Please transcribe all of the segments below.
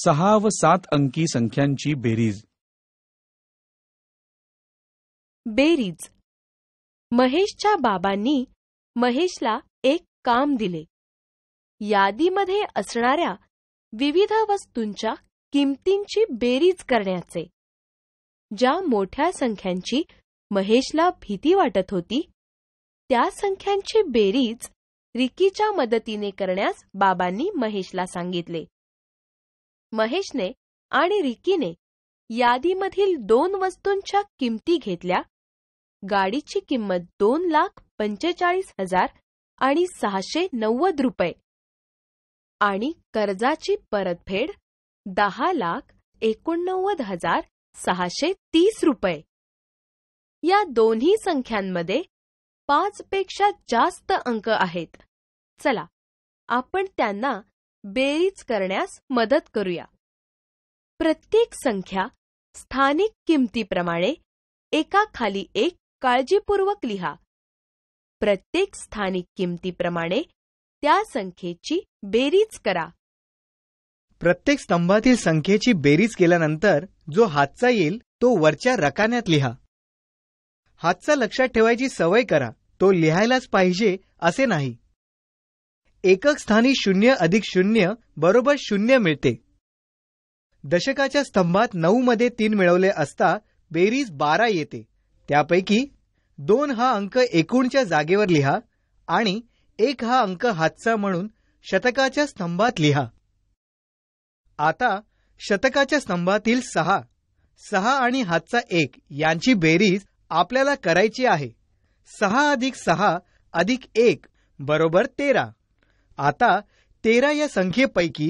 सहा व सात अंकी संख्यांची बेरीज बेरीज महेशच्या बाबांनी महेशला एक काम दिले यादीमध्ये असणाऱ्या विविध वस्तूंच्या किमतींची बेरीज करण्याचे ज्या मोठ्या संख्यांची महेशला भीती वाटत होती त्या संख्यांची बेरीज रिकीच्या मदतीने करण्यास बाबांनी महेशला सांगितले महेशने आणि रिकीने यादीमधील दोन वस्तूंच्या किमती घेतल्या गाडीची किंमत दोन लाख पंचेचाळीस हजार आणि सहाशे नव्वद रुपये आणि कर्जाची परतफेड दहा लाख एकोणनव्वद हजार सहाशे तीस रुपये या दोन्ही संख्यांमध्ये पाचपेक्षा जास्त अंक आहेत चला आपण त्यांना बेरीज करण्यास मदत करूया प्रत्येक संख्या स्थानिक किमतीप्रमाणे एका खाली एक काळजीपूर्वक लिहा प्रत्येक स्थानिक किमतीप्रमाणे त्या संख्येची बेरीज करा प्रत्येक स्तंभातील संख्येची बेरीज केल्यानंतर जो हातचा येईल तो वरच्या रकान्यात लिहा हातचा लक्षात ठेवायची सवय करा तो लिहायलाच पाहिजे असे नाही एकक स्थानी शून्य अधिक शून्य बरोबर शून्य मिळते दशकाच्या स्तंभात नऊ मध्ये तीन मिळवले असता बेरीज बारा येते त्यापैकी दोन हा अंक एकूणच्या जागेवर लिहा आणि एक हा अंक हातचा म्हणून शतकाच्या स्तंभात लिहा आता शतकाच्या स्तंभातील सहा सहा आणि हातचा एक यांची बेरीज आपल्याला करायची आहे सहा अधिक सहा अधिक एक बरोबर तेरा आता तेरा या संख्येपैकी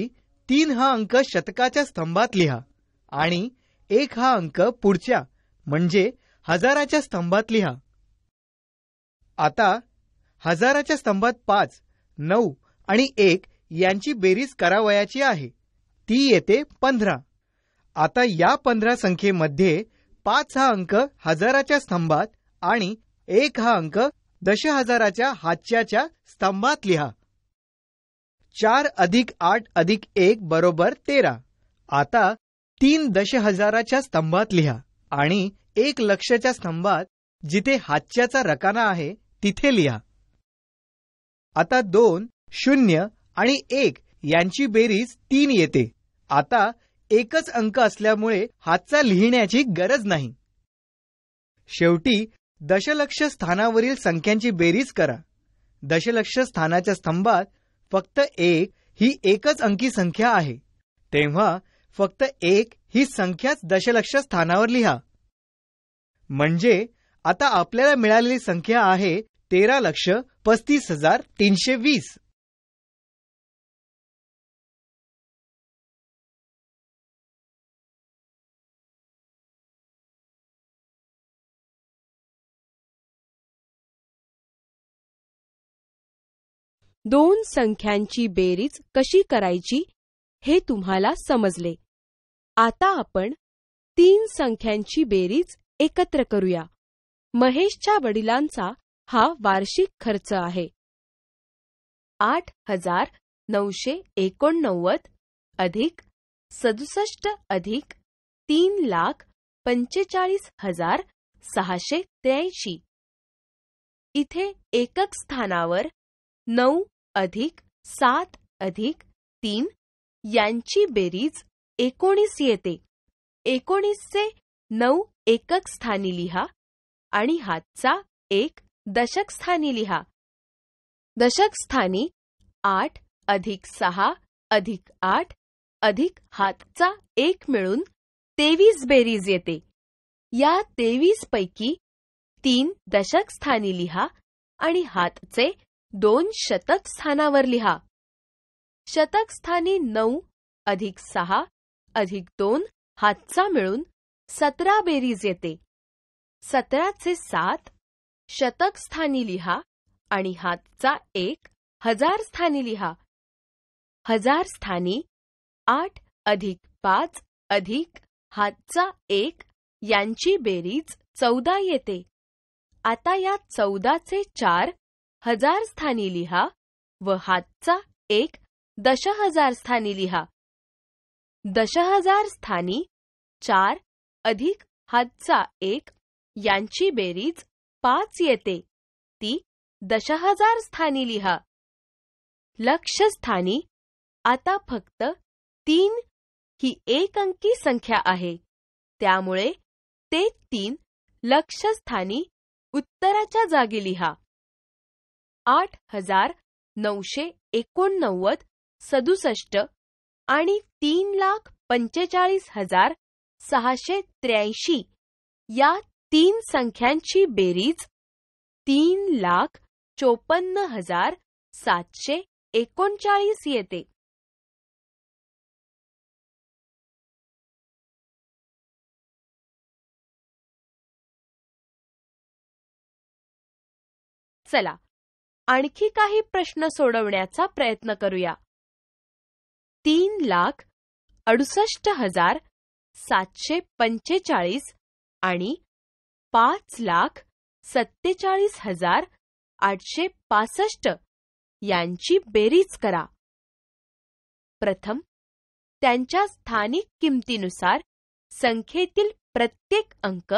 तीन हा अंक शतकाच्या स्तंभात लिहा आणि एक हा अंक पुढच्या म्हणजे हजाराच्या स्तंभात लिहा आता हजाराच्या स्तंभात पाच नऊ आणि एक यांची बेरीज करावयाची आहे ती येते पंधरा आता या पंधरा संख्येमध्ये पाच हा अंक हजाराच्या स्तंभात आणि एक हा अंक दश हजाराच्या हातच्याच्या स्तंभात लिहा चार अधिक आठ अधिक एक बरोबर तेरा आता तीन दशहजाराच्या स्तंभात लिहा आणि एक लक्षच्या स्तंभात जिथे हातच्याचा रकाना आहे तिथे लिहा आता दोन शून्य आणि एक यांची बेरीज तीन येते आता एकच अंक असल्यामुळे हातचा लिहिण्याची गरज नाही शेवटी दशलक्ष स्थानावरील संख्यांची बेरीज करा दशलक्ष स्थानाच्या स्तंभात फक्त एक ही एकच अंकी संख्या आहे तेव्हा फक्त एक ही संख्याच दशलक्ष स्थानावर लिहा म्हणजे आता आपल्याला मिळालेली संख्या आहे तेरा लक्ष पस्तीस हजार तीनशे वीस दोन संख्यांची बेरीज कशी करायची हे तुम्हाला समजले आता आपण तीन संख्यांची बेरीज एकत्र करूया महेशच्या वडिलांचा हा वार्षिक खर्च आहे आठ हजार नऊशे एकोणनव्वद अधिक सदुसष्ट अधिक तीन लाख पंचेचाळीस हजार सहाशे त्र्याऐंशी इथे एकक स्थानावर नऊ अधिक सात अधिक तीन यांची बेरीज एकोणीस येते एकोणीसचे नऊ एकक स्थानी लिहा आणि हातचा एक दशक स्थानी लिहा दशक स्थानी आठ अधिक सहा अधिक आठ अधिक हातचा एक मिळून तेवीस बेरीज येते या तेवीस पैकी तीन दशक स्थानी लिहा आणि हातचे दोन शतक स्थानावर लिहा शतक स्थानी नऊ अधिक सहा अधिक दोन हातचा मिळून सतरा बेरीज येते सतराचे सात शतक स्थानी लिहा आणि हातचा एक हजार स्थानी लिहा हजार स्थानी आठ अधिक पाच अधिक हातचा एक यांची बेरीज चौदा येते आता या चौदाचे चार हजार स्थानी लिहा व हातचा एक दशहजार स्थानी लिहा दशहजार स्थानी चार अधिक हातचा एक यांची बेरीज पाच येते ती दशहजार स्थानी लिहा लक्षस्थानी आता फक्त तीन ही एक अंकी संख्या आहे त्यामुळे ते तीन लक्षस्थानी उत्तराच्या जागी लिहा आठ हजार नऊशे एकोणनव्वद सदुसष्ट आणि तीन लाख पंचेचाळीस हजार सहाशे त्र्याऐंशी या तीन संख्यांची बेरीज तीन लाख चोपन्न हजार सातशे एकोणचाळीस येते चला आणखी काही प्रश्न सोडवण्याचा प्रयत्न करूया तीन लाख अडुसष्ट हजार सातशे पंचेचाळीस आणि पाच लाख सत्तेचाळीस हजार आठशे पासष्ट यांची बेरीज करा प्रथम त्यांच्या स्थानिक किमतीनुसार संख्येतील प्रत्येक अंक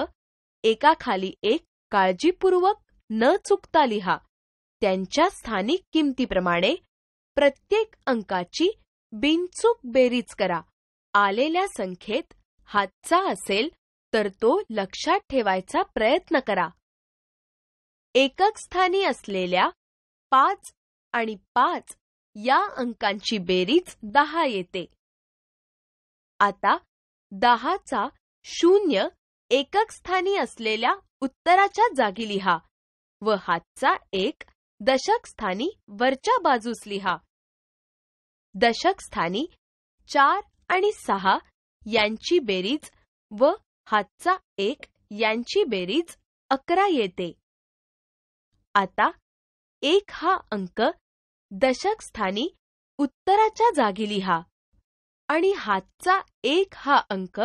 एकाखाली एक काळजीपूर्वक न चुकता लिहा त्यांच्या स्थानिक किमतीप्रमाणे प्रत्येक अंकाची बिनचूक बेरीज करा आलेल्या संख्येत हातचा असेल तर तो लक्षात ठेवायचा प्रयत्न करा एकक स्थानी असलेल्या पाच आणि पाच या अंकांची बेरीज दहा येते आता दहाचा शून्य एकक स्थानी असलेल्या उत्तराच्या जागी लिहा व हातचा एक दशक स्थानी वरच्या बाजूस लिहा दशक स्थानी चार आणि सहा यांची बेरीज व हातचा एक यांची बेरीज अकरा येते आता एक हा अंक दशक स्थानी उत्तराच्या जागी लिहा आणि हातचा एक हा अंक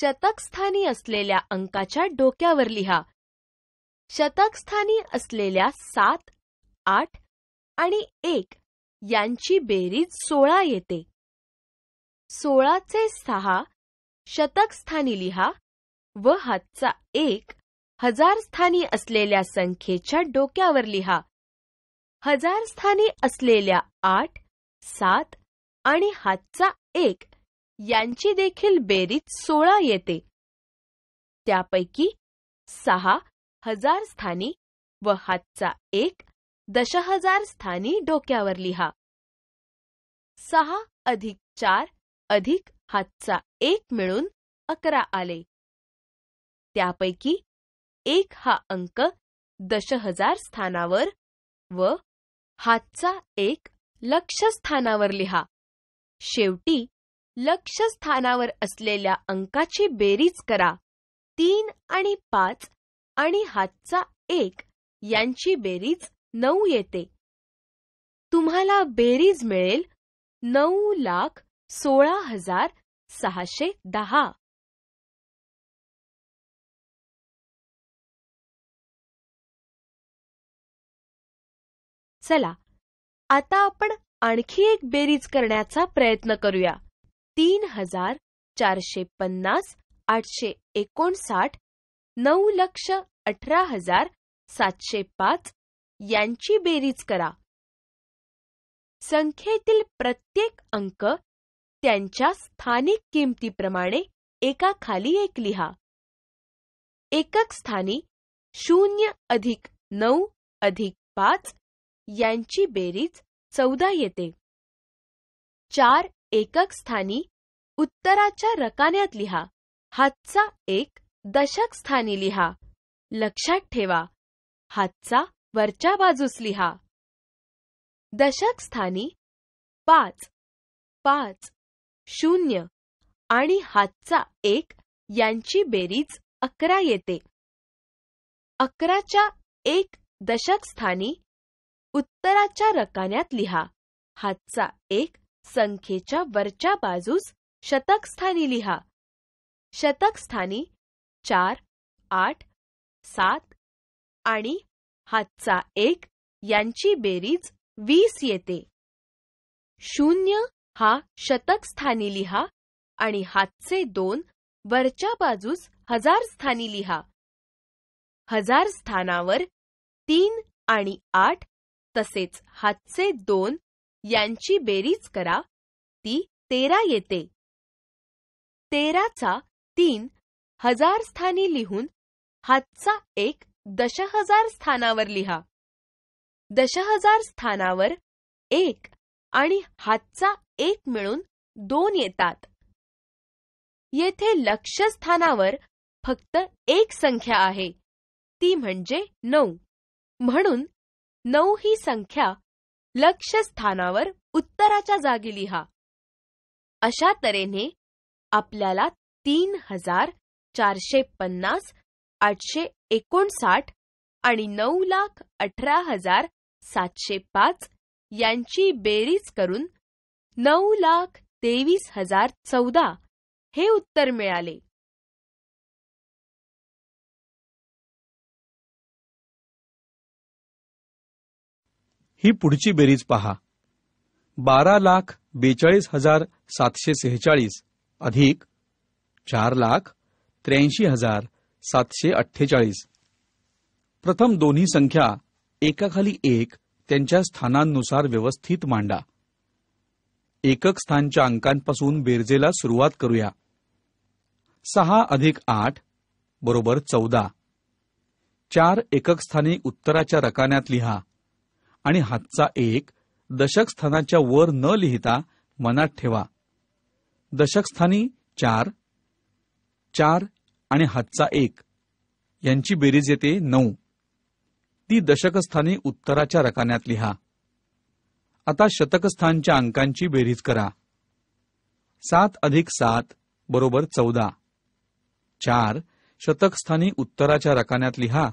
शतकस्थानी असलेल्या अंकाच्या डोक्यावर लिहा शतकस्थानी असलेल्या सात आठ आणि एक यांची बेरीज सोळा येते सोळाचे सहा शतक स्थानी लिहा व हातचा एक हजार स्थानी असलेल्या संख्येच्या डोक्यावर लिहा हजार स्थानी असलेल्या आठ सात आणि हातचा एक यांची देखील बेरीज सोळा येते त्यापैकी सहा हजार स्थानी व हातचा एक दशहजार स्थानी डोक्यावर लिहा सहा अधिक चार अधिक हातचा एक मिळून अकरा आले त्यापैकी एक हा अंक दशहजार स्थानावर व हातचा एक लक्षस्थानावर लिहा शेवटी लक्षस्थानावर असलेल्या अंकाची बेरीज करा तीन आणि पाच आणि हातचा एक यांची बेरीज नऊ येते तुम्हाला बेरीज मिळेल नऊ लाख सोळा हजार सहाशे दहा चला आता आपण आणखी एक बेरीज करण्याचा प्रयत्न करूया तीन हजार चारशे पन्नास आठशे एकोणसाठ नऊ लक्ष अठरा हजार सातशे पाच यांची बेरीज करा संख्येतील प्रत्येक अंक त्यांच्या स्थानिक किमतीप्रमाणे एका खाली एक लिहा एकक स्थानी शून्य अधिक नऊ अधिक पाच यांची बेरीज चौदा येते चार एकक स्थानी उत्तराच्या रकान्यात लिहा हातचा एक दशक स्थानी लिहा लक्षात ठेवा हातचा वरच्या बाजूस लिहा दशक स्थानी पाच पाच शून्य आणि हातचा एक यांची बेरीज अकरा येते अकराच्या एक दशक स्थानी उत्तराच्या रकान्यात लिहा हातचा एक संख्येच्या वरच्या बाजूस शतकस्थानी लिहा शतकस्थानी चार आठ सात आणि हातचा एक यांची बेरीज वीस येते शून्य हा शतक स्थानी लिहा आणि हातचे दोन वरच्या बाजूस हजार स्थानी लिहा हजार स्थानावर तीन आणि आठ तसेच हातचे दोन यांची बेरीज करा ती तेरा येते तेराचा तीन हजार स्थानी लिहून हातचा एक दश हजार स्थानावर लिहा दश हजार स्थानावर एक आणि हातचा एक मिळून दोन येतात येथे लक्ष स्थानावर फक्त एक संख्या आहे ती म्हणजे नऊ म्हणून नऊ ही संख्या लक्ष स्थानावर उत्तराच्या जागी लिहा अशा तऱ्हेने आपल्याला तीन हजार चारशे पन्नास आठशे एकोणसाठ आणि नऊ लाख अठरा हजार सातशे पाच यांची बेरीज करून नऊ लाख तेवीस हजार चौदा हे उत्तर मिळाले ही पुढची बेरीज पहा बारा लाख बेचाळीस हजार सातशे सेहेचाळीस अधिक चार लाख त्र्याऐंशी हजार सातशे अठ्ठेचाळीस प्रथम दोन्ही संख्या एकाखाली एक त्यांच्या स्थानांनुसार व्यवस्थित मांडा एकक स्थानच्या अंकांपासून बेरजेला सुरुवात करूया सहा अधिक आठ बरोबर चौदा चार एकक स्थानी उत्तराच्या रकान्यात लिहा आणि हातचा एक दशक स्थानाच्या वर न लिहिता मनात ठेवा दशकस्थानी चार चार आणि हातचा एक यांची बेरीज येते नऊ ती दशकस्थानी उत्तराच्या रकान्यात लिहा आता शतकस्थानच्या अंकांची बेरीज करा सात अधिक सात बरोबर चौदा चार शतकस्थानी उत्तराच्या रकान्यात लिहा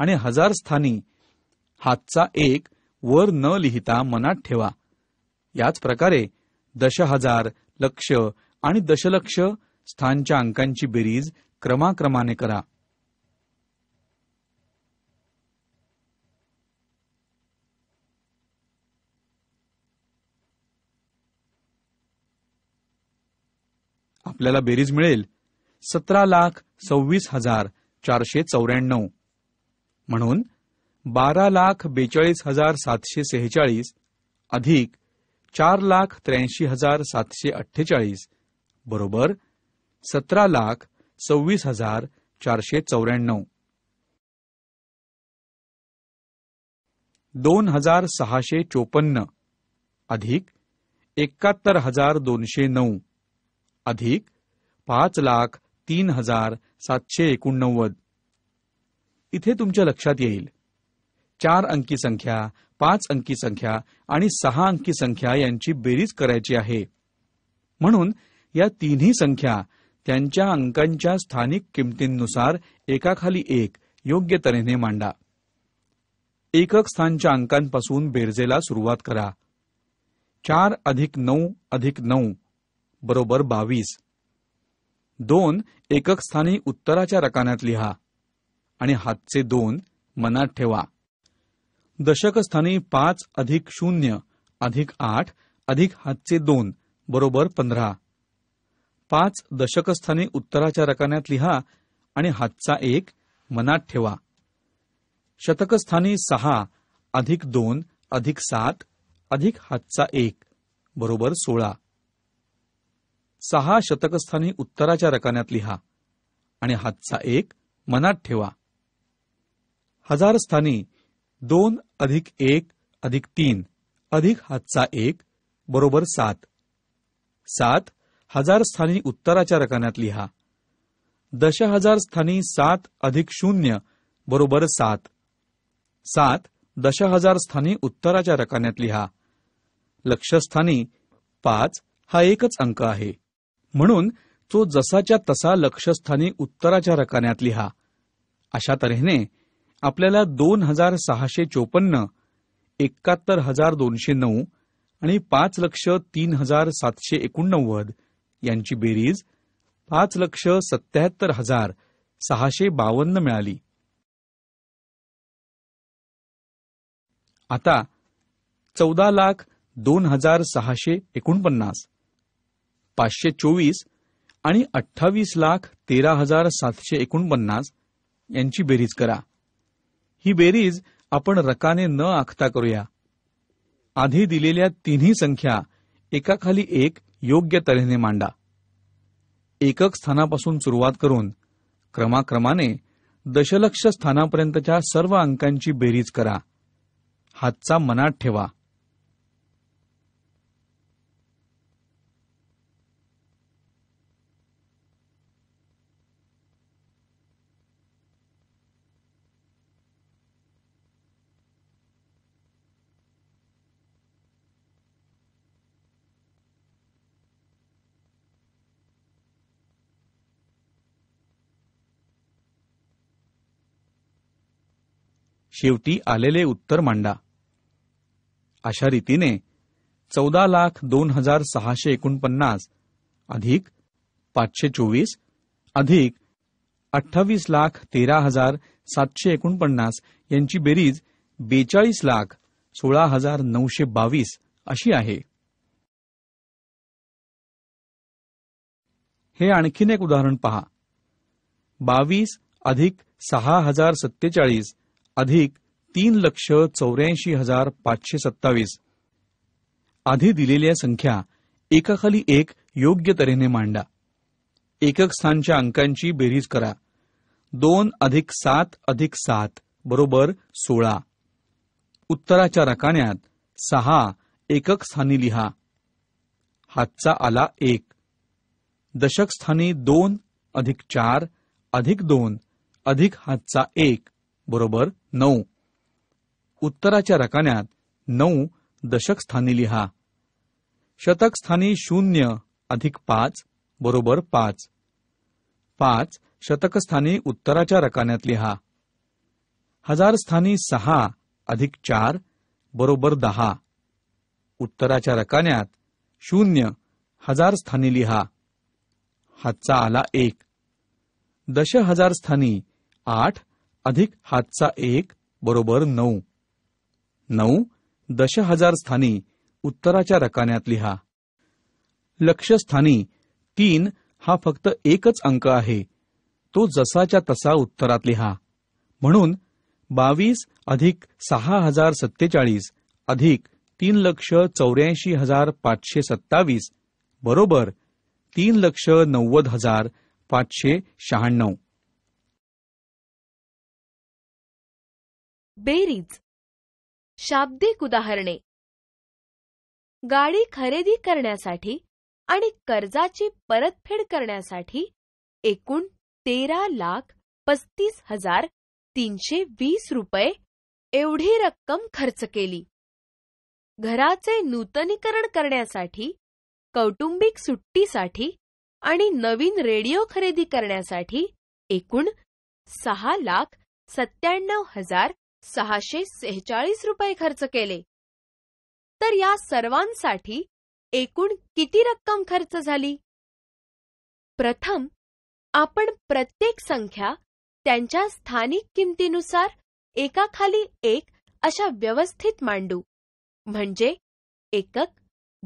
आणि हजार स्थानी हातचा एक वर न लिहिता मनात ठेवा याच प्रकारे दश हजार लक्ष आणि दशलक्ष स्थानच्या अंकांची बेरीज क्रमाक्रमाने करा आपल्याला बेरीज मिळेल सतरा लाख सव्वीस हजार चारशे चौऱ्याण्णव म्हणून बारा लाख बेचाळीस हजार सातशे सेहेचाळीस अधिक चार लाख त्र्याऐंशी हजार सातशे अठ्ठेचाळीस बरोबर सतरा लाख सव्वीस हजार चारशे चौऱ्याण्णव दोन हजार सहाशे चोपन्न अधिक एकाहत्तर हजार दोनशे नऊ अधिक पाच लाख तीन हजार सातशे एकोणनव्वद इथे तुमच्या लक्षात येईल चार अंकी संख्या पाच अंकी संख्या आणि सहा अंकी संख्या यांची बेरीज करायची आहे म्हणून या तिन्ही संख्या त्यांच्या अंकांच्या स्थानिक किमतींनुसार एकाखाली एक योग्य तऱ्हेने मांडा एकक स्थानच्या अंकांपासून बेरजेला सुरुवात करा चार अधिक नऊ अधिक नऊ बरोबर बावीस दोन एकक स्थानी उत्तराच्या रकान्यात लिहा आणि हातचे दोन मनात ठेवा दशकस्थानी पाच अधिक शून्य अधिक आठ अधिक हातचे दोन बरोबर पंधरा पाच दशकस्थानी उत्तराच्या रकान्यात लिहा आणि हातचा एक मनात ठेवा शतकस्थानी सहा अधिक दोन अधिक सात अधिक हातचा एक बरोबर सोळा सहा शतकस्थानी उत्तराच्या रकान्यात लिहा आणि हातचा एक मनात ठेवा हजार स्थानी दोन अधिक एक अधिक तीन अधिक हातचा एक बरोबर सात सात हजार स्थानी उत्तराच्या रकान्यात लिहा दश हजार स्थानी सात अधिक शून्य बरोबर सात सात दश हजार स्थानी उत्तराच्या रकान्यात लिहा लक्षस्थानी पाच हा एकच अंक आहे म्हणून तो जसाच्या तसा लक्षस्थानी उत्तराच्या रकान्यात लिहा अशा तऱ्हेने आपल्याला दोन हजार सहाशे चोपन्न एकाहत्तर हजार दोनशे नऊ आणि पाच लक्ष तीन हजार सातशे एकोणनव्वद यांची बेरीज पाच लक्ष सत्याहत्तर हजार सहाशे बावन्न मिळाली आता चौदा लाख दोन हजार सहाशे एकोणपन्नास पाचशे चोवीस आणि अठ्ठावीस लाख तेरा हजार सातशे एकोणपन्नास यांची बेरीज करा ही बेरीज आपण रकाने न आखता करूया आधी दिलेल्या तिन्ही संख्या एकाखाली एक योग्य तऱ्हेने मांडा एकक स्थानापासून सुरुवात करून क्रमाक्रमाने दशलक्ष स्थानापर्यंतच्या सर्व अंकांची बेरीज करा हातचा मनात ठेवा शेवटी आलेले उत्तर मांडा अशा रीतीने चौदा लाख दोन हजार सहाशे एकोणपन्नास अधिक पाचशे चोवीस अधिक अठ्ठावीस लाख तेरा हजार सातशे एकोणपन्नास यांची बेरीज बेचाळीस लाख सोळा हजार नऊशे बावीस अशी आहे हे आणखीन एक उदाहरण पहा बावीस अधिक सहा हजार सत्तेचाळीस अधिक तीन लक्ष चौऱ्याऐंशी हजार पाचशे सत्तावीस आधी दिलेल्या संख्या एकाखाली एक योग्य तऱ्हेने मांडा एकक स्थानच्या अंकांची बेरीज करा दोन अधिक सात अधिक सात बरोबर सोळा उत्तराच्या रकाण्यात सहा एकक स्थानी लिहा हातचा आला एक दशक स्थानी दोन अधिक चार अधिक दोन अधिक हातचा एक बरोबर नऊ उत्तराच्या रकान्यात नऊ दशक स्थानी लिहा शतक स्थानी शून्य अधिक पाच बरोबर पाच पाच शतकस्थानी उत्तराच्या रकान्यात लिहा हजार स्थानी सहा अधिक चार बरोबर दहा उत्तराच्या रकान्यात शून्य हजार स्थानी लिहा हातचा आला एक दश हजार स्थानी आठ अधिक हातचा एक बरोबर नऊ नऊ दश हजार स्थानी उत्तराच्या रकान्यात लिहा लक्षस्थानी तीन हा फक्त एकच अंक आहे तो जसाच्या तसा उत्तरात लिहा म्हणून बावीस अधिक सहा हजार सत्तेचाळीस अधिक तीन लक्ष चौऱ्याऐंशी हजार पाचशे सत्तावीस बरोबर तीन लक्ष नव्वद हजार पाचशे शहाण्णव बेरीज शाब्दिक उदाहरणे गाडी खरेदी करण्यासाठी आणि कर्जाची परतफेड करण्यासाठी एकूण तेरा लाख पस्तीस हजार तीनशे वीस रुपये एवढी रक्कम खर्च केली घराचे नूतनीकरण करण्यासाठी कौटुंबिक सुट्टीसाठी आणि नवीन रेडिओ खरेदी करण्यासाठी एकूण सहा लाख सत्त्याण्णव हजार सहाशे सेहेचाळीस रुपये खर्च केले तर या सर्वांसाठी एकूण किती रक्कम खर्च झाली प्रथम आपण प्रत्येक संख्या त्यांच्या स्थानिक किमतीनुसार एकाखाली एक अशा व्यवस्थित मांडू म्हणजे एकक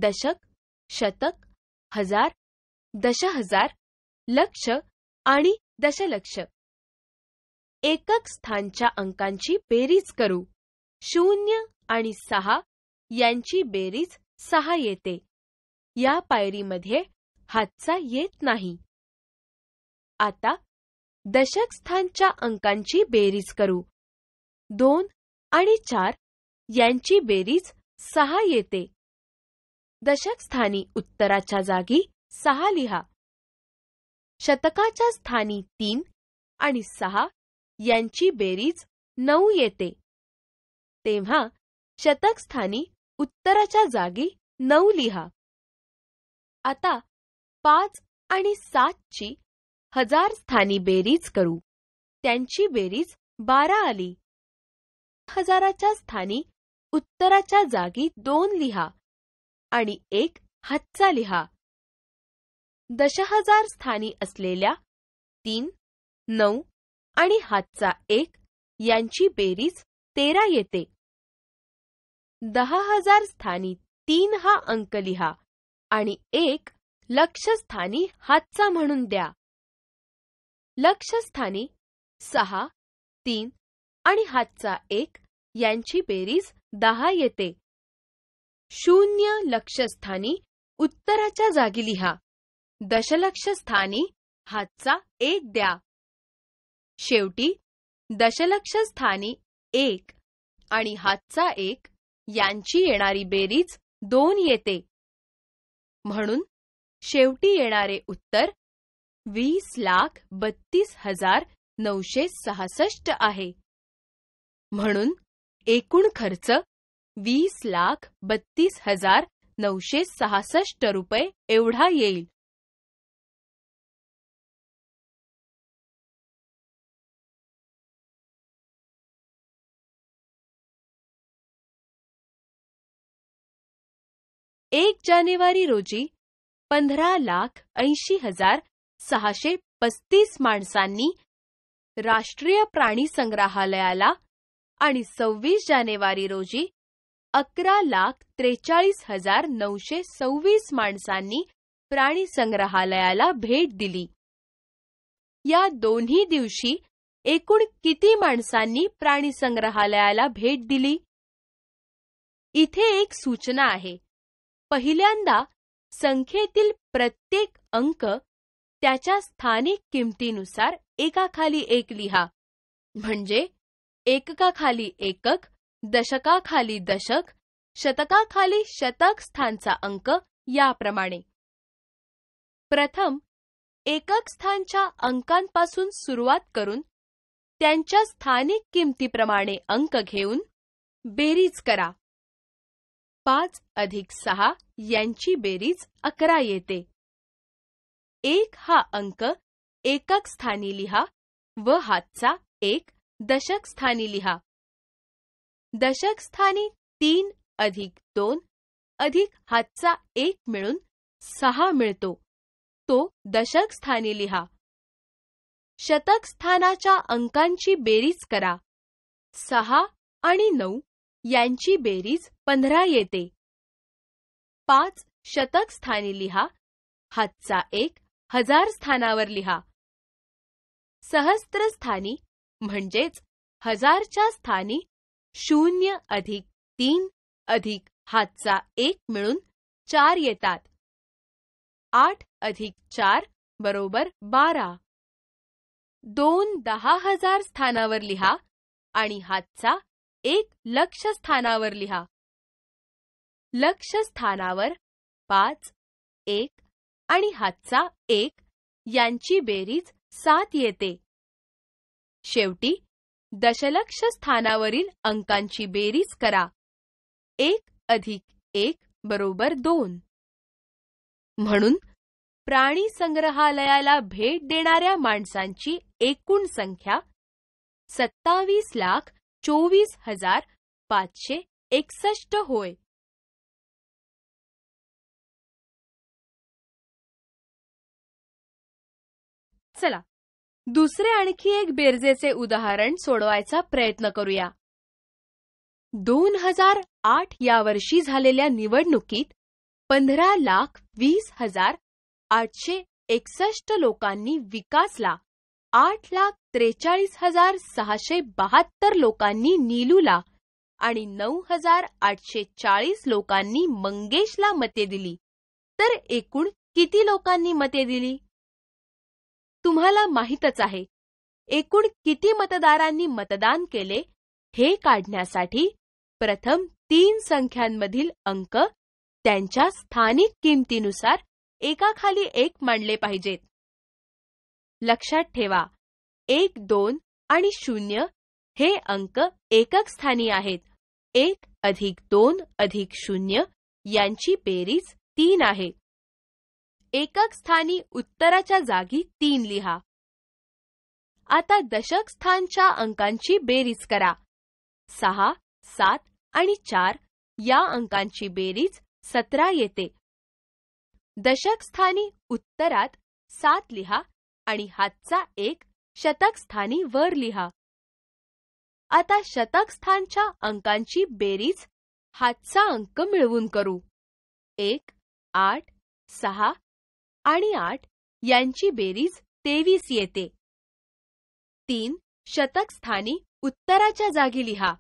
दशक शतक हजार दश हजार लक्ष आणि दशलक्ष एकक स्थानच्या अंकांची बेरीज करू शून्य आणि सहा यांची बेरीज सहा येते या पायरीमध्ये हातचा येत नाही आता दशक स्थानच्या अंकांची बेरीज करू दोन आणि चार यांची बेरीज सहा येते दशक दशकस्थानी उत्तराच्या जागी सहा लिहा शतकाच्या स्थानी तीन आणि सहा यांची बेरीज नऊ येते तेव्हा शतकस्थानी उत्तराच्या जागी नऊ लिहा आता पाच आणि ची हजार स्थानी बेरीज करू त्यांची बेरीज बारा आली हजाराच्या स्थानी उत्तराच्या जागी दोन लिहा आणि एक हातचा लिहा दशहजार स्थानी असलेल्या तीन नऊ आणि हातचा एक यांची बेरीज तेरा येते दहा हजार स्थानी तीन हा अंक लिहा आणि एक लक्षस्थानी हातचा म्हणून द्या लक्षस्थानी सहा तीन आणि हातचा एक यांची बेरीज दहा येते शून्य लक्षस्थानी उत्तराच्या जागी लिहा दशलक्षस्थानी हातचा एक द्या शेवटी दशलक्ष स्थानी एक आणि हातचा एक यांची येणारी बेरीज दोन येते म्हणून शेवटी येणारे उत्तर वीस लाख बत्तीस हजार नऊशे सहासष्ट आहे म्हणून एकूण खर्च वीस लाख बत्तीस हजार नऊशे सहासष्ट रुपये एवढा येईल एक जानेवारी रोजी पंधरा लाख ऐंशी हजार सहाशे पस्तीस माणसांनी राष्ट्रीय प्राणी संग्रहालयाला आणि सव्वीस जानेवारी रोजी अकरा लाख त्रेचाळीस हजार नऊशे सव्वीस माणसांनी प्राणी संग्रहालयाला भेट दिली या दोन्ही दिवशी एकूण किती माणसांनी प्राणी संग्रहालयाला भेट दिली इथे एक सूचना आहे पहिल्यांदा संख्येतील प्रत्येक अंक त्याच्या स्थानिक किमतीनुसार एकाखाली एक लिहा म्हणजे एककाखाली एकक दशकाखाली दशक शतकाखाली शतक स्थानचा अंक याप्रमाणे प्रथम एकक स्थानच्या अंकांपासून सुरुवात करून त्यांच्या स्थानिक किमतीप्रमाणे अंक घेऊन बेरीज करा पाच अधिक सहा यांची बेरीज अकरा येते एक हा अंक एकक स्थानी लिहा व हातचा एक दशक स्थानी लिहा दशक स्थानी तीन अधिक दोन अधिक हातचा एक मिळून सहा मिळतो तो दशक स्थानी लिहा शतक स्थानाच्या अंकांची बेरीज करा सहा आणि नऊ यांची बेरीज पंधरा येते पाच शतक स्थानी लिहा हातचा एक हजार स्थानावर लिहा सहस्त्र स्थानी म्हणजेच हजारच्या स्थानी शून्य अधिक तीन अधिक हातचा एक मिळून चार येतात आठ अधिक चार बरोबर बारा दोन दहा हजार स्थानावर लिहा आणि हातचा एक लक्षस्थानावर लिहा लक्षस्थानावर पाच एक आणि हातचा एक यांची बेरीज सात येते शेवटी दशलक्ष स्थानावरील अंकांची बेरीज करा एक अधिक एक बरोबर दोन म्हणून प्राणी संग्रहालयाला भेट देणाऱ्या माणसांची एकूण संख्या सत्तावीस लाख चोवीस हजार पाचशे एकसष्ट होय चला दुसरे आणखी एक बेरजेचे उदाहरण सोडवायचा प्रयत्न करूया दोन हजार आठ या वर्षी झालेल्या निवडणुकीत पंधरा लाख वीस हजार आठशे एकसष्ट लोकांनी विकासला आठ लाख त्रेचाळीस हजार सहाशे बहात्तर लोकांनी नीलूला आणि नऊ हजार आठशे चाळीस लोकांनी मंगेशला मते दिली तर एकूण किती लोकांनी मते दिली तुम्हाला माहीतच आहे एकूण किती मतदारांनी मतदान केले हे काढण्यासाठी प्रथम तीन संख्यांमधील अंक त्यांच्या स्थानिक किमतीनुसार एकाखाली एक मांडले पाहिजेत लक्षात ठेवा एक दोन आणि शून्य हे अंक एकक स्थानी आहेत एक अधिक दोन अधिक शून्य यांची बेरीज तीन आहे एकक स्थानी उत्तराच्या जागी तीन लिहा आता दशक स्थानच्या अंकांची बेरीज करा सहा सात आणि चार या अंकांची बेरीज सतरा येते दशक स्थानी उत्तरात सात लिहा आणि हातचा एक शतक स्थानी वर लिहा आता शतक स्थानच्या अंकांची बेरीज हातचा अंक मिळवून करू एक आठ सहा आणि आठ यांची बेरीज तेवीस येते तीन शतक स्थानी उत्तराच्या जागी लिहा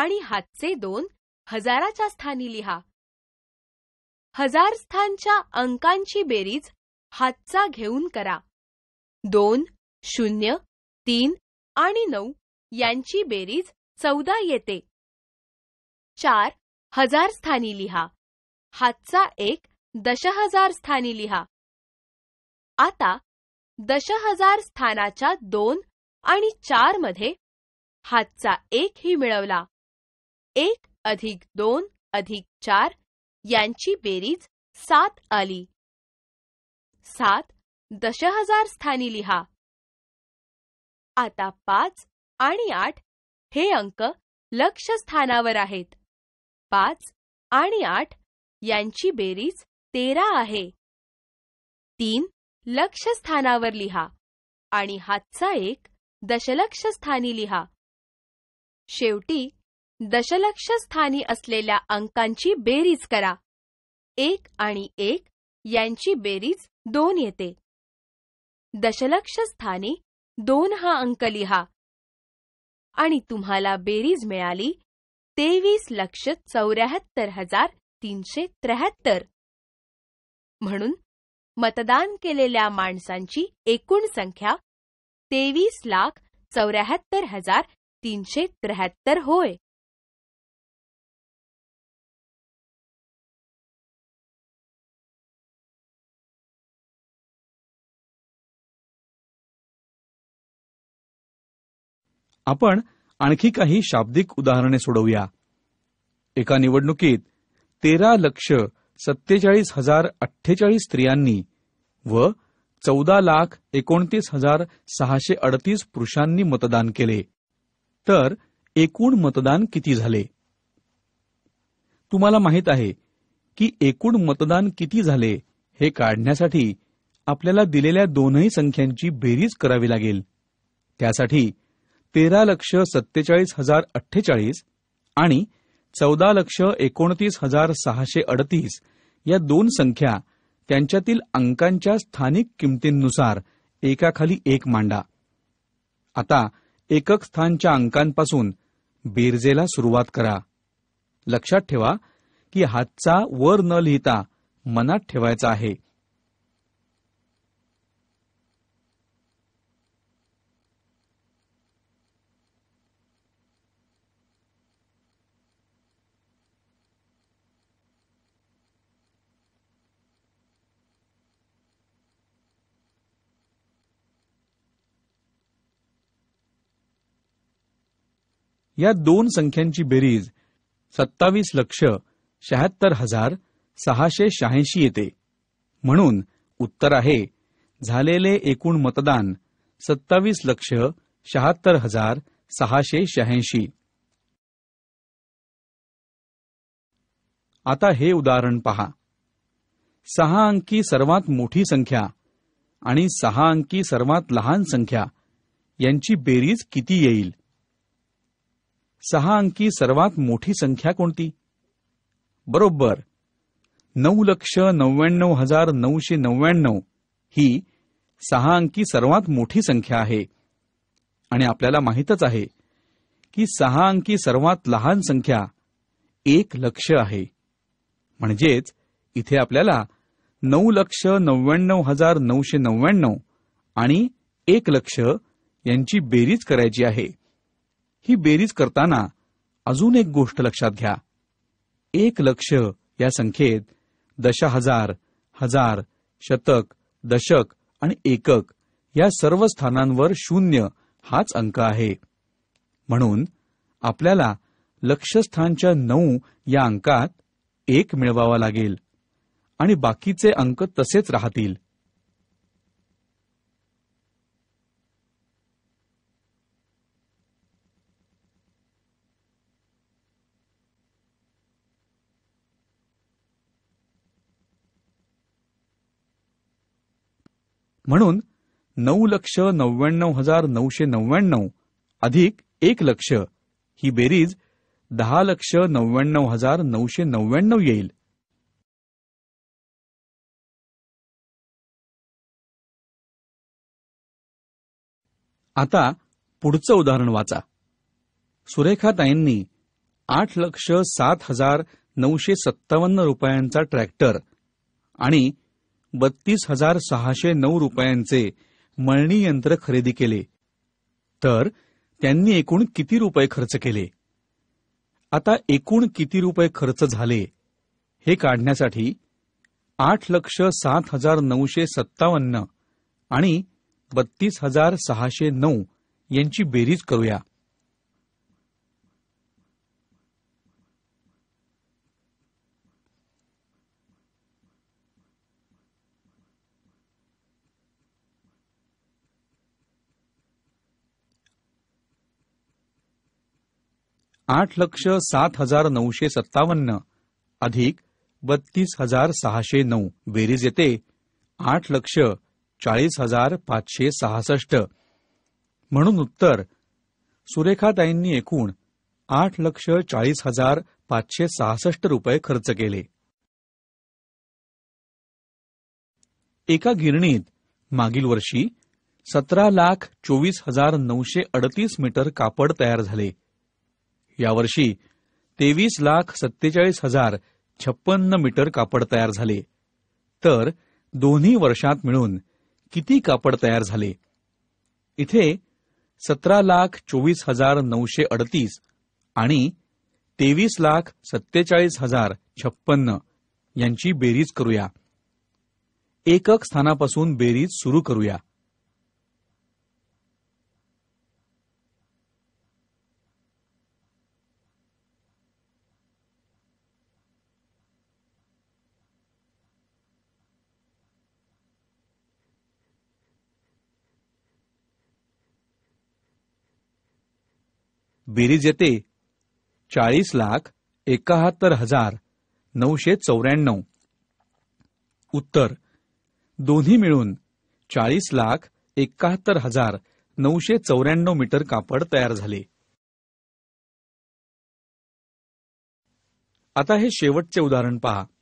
आणि हातचे दोन हजाराच्या स्थानी लिहा हजार स्थानच्या अंकांची बेरीज हातचा घेऊन करा दोन शून्य तीन आणि नऊ यांची बेरीज चौदा येते चार हजार स्थानी लिहा हातचा एक हजार स्थानी लिहा आता दश हजार स्थानाच्या दोन आणि चार मध्ये हातचा एक ही मिळवला एक अधिक दोन अधिक चार यांची बेरीज सात आली सात दशहजार स्थानी लिहा आता पाच आणि आठ हे अंक लक्ष स्थानावर आहेत पाच आणि आठ यांची बेरीज तेरा आहे तीन लक्ष स्थानावर लिहा आणि हातचा एक दशलक्ष स्थानी लिहा शेवटी दशलक्ष स्थानी असलेल्या अंकांची बेरीज करा एक आणि एक यांची बेरीज दोन येते दशलक्ष स्थानी दोन हा अंक लिहा आणि तुम्हाला बेरीज मिळाली तेवीस लक्ष चौऱ्याहत्तर हजार तीनशे त्र्याहत्तर म्हणून मतदान केलेल्या माणसांची एकूण संख्या तेवीस लाख चौऱ्याहत्तर हजार तीनशे त्र्याहत्तर होय आपण आणखी काही शाब्दिक उदाहरणे सोडवूया एका निवडणुकीत तेरा लक्ष सत्तेचाळीस हजार अठ्ठेचाळीस स्त्रियांनी व चौदा लाख एकोणतीस हजार सहाशे अडतीस पुरुषांनी मतदान केले तर एकूण मतदान किती झाले तुम्हाला माहीत आहे की एकूण मतदान किती झाले हे काढण्यासाठी आपल्याला दिलेल्या दोनही संख्यांची बेरीज करावी लागेल त्यासाठी तेरा लक्ष सत्तेचाळीस हजार अठ्ठेचाळीस आणि चौदा लक्ष एकोणतीस हजार सहाशे अडतीस या दोन संख्या त्यांच्यातील अंकांच्या स्थानिक किमतींनुसार एकाखाली एक मांडा आता एकक स्थानच्या अंकांपासून बेरजेला सुरुवात करा लक्षात ठेवा की हातचा वर न लिहिता मनात ठेवायचा आहे या दोन संख्यांची बेरीज सत्तावीस लक्ष शहात्तर हजार सहाशे शहाऐंशी येते म्हणून उत्तर आहे झालेले एकूण मतदान सत्तावीस लक्ष शहात्तर हजार सहाशे शहाऐंशी आता हे उदाहरण पहा सहा अंकी सर्वात मोठी संख्या आणि सहा अंकी सर्वात लहान संख्या यांची बेरीज किती येईल सहा अंकी सर्वात मोठी संख्या कोणती बरोबर नऊ लक्ष नव्याण्णव हजार नऊशे नव्याण्णव ही सहा अंकी सर्वात मोठी संख्या आहे आणि आपल्याला माहीतच आहे की सहा अंकी सर्वात लहान संख्या एक लक्ष आहे म्हणजेच इथे आपल्याला नऊ लक्ष नव्याण्णव हजार नऊशे नव्याण्णव आणि एक लक्ष यांची बेरीज करायची आहे ही बेरीज करताना अजून एक गोष्ट लक्षात घ्या एक लक्ष या संख्येत दश हजार हजार शतक दशक आणि एकक या सर्व स्थानांवर शून्य हाच अंक आहे म्हणून आपल्याला लक्षस्थानच्या नऊ या अंकात एक मिळवावा लागेल आणि बाकीचे अंक तसेच राहतील म्हणून नऊ लक्ष नव्याण्णव हजार नऊशे नव्याण्णव अधिक एक लक्ष ही बेरीज दहा लक्ष नव्याण्णव हजार नऊशे नव्याण्णव येईल आता पुढचं उदाहरण वाचा सुरेखाताईंनी आठ लक्ष सात हजार नऊशे सत्तावन्न रुपयांचा ट्रॅक्टर आणि बत्तीस हजार सहाशे नऊ रुपयांचे मळणी यंत्र खरेदी केले तर त्यांनी एकूण किती रुपये खर्च केले आता एकूण किती रुपये खर्च झाले हे काढण्यासाठी आठ लक्ष सात हजार नऊशे सत्तावन्न आणि बत्तीस हजार सहाशे नऊ यांची बेरीज करूया आठ लक्ष सात हजार नऊशे सत्तावन्न अधिक बत्तीस हजार सहाशे नऊ बेरीज येते आठ लक्ष चाळीस हजार पाचशे सहासष्ट म्हणून उत्तर सुरेखाताईंनी एकूण आठ लक्ष चाळीस हजार पाचशे सहासष्ट रुपये खर्च केले एका गिरणीत मागील वर्षी सतरा लाख चोवीस हजार नऊशे अडतीस मीटर कापड तयार झाले यावर्षी तेवीस लाख सत्तेचाळीस हजार छप्पन्न मीटर कापड तयार झाले तर दोन्ही वर्षात मिळून किती कापड तयार झाले इथे सतरा लाख चोवीस हजार नऊशे अडतीस आणि तेवीस लाख सत्तेचाळीस हजार छप्पन्न यांची बेरीज करूया एकक स्थानापासून बेरीज सुरू करूया बेरीज येते चाळीस लाख एकाहत्तर हजार नऊशे चौऱ्याण्णव उत्तर दोन्ही मिळून चाळीस लाख एकाहत्तर हजार नऊशे चौऱ्याण्णव मीटर कापड तयार झाले आता हे शेवटचे उदाहरण पहा